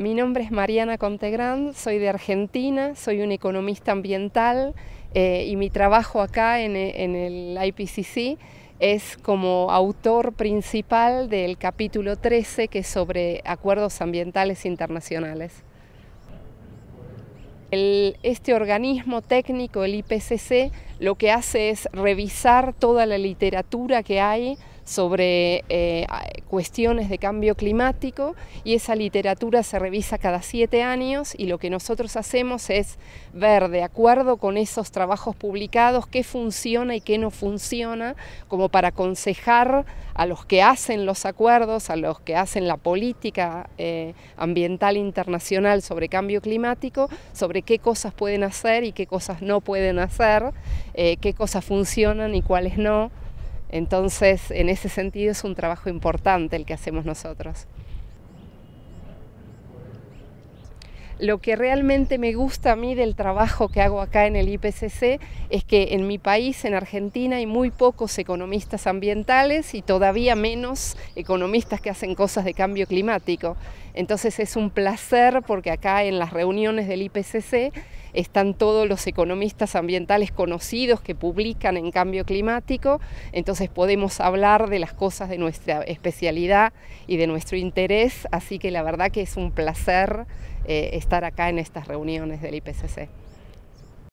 Mi nombre es Mariana Contegrand, soy de Argentina, soy una economista ambiental eh, y mi trabajo acá en, el IPCC es como autor principal del capítulo 13 que es sobre acuerdos ambientales internacionales. este organismo técnico, el IPCC, lo que hace es revisar toda la literatura que hay sobre eh, cuestiones de cambio climático y esa literatura se revisa cada siete años y lo que nosotros hacemos es ver de acuerdo con esos trabajos publicados qué funciona y qué no funciona como para aconsejar a los que hacen los acuerdos, a los que hacen la política eh, ambiental internacional sobre cambio climático, sobre qué cosas pueden hacer y qué cosas no pueden hacer, eh, qué cosas funcionan y cuáles no. Entonces, en ese sentido es un trabajo importante el que hacemos nosotros. Lo que realmente me gusta a mí del trabajo que hago acá en el IPCC es que en mi país, en Argentina, hay muy pocos economistas ambientales y todavía menos economistas que hacen cosas de cambio climático. Entonces es un placer porque acá en las reuniones del IPCC están todos los economistas ambientales conocidos que publican en cambio climático, entonces podemos hablar de las cosas de nuestra especialidad y de nuestro interés, así que la verdad que es un placer eh, estar acá en estas reuniones del IPCC.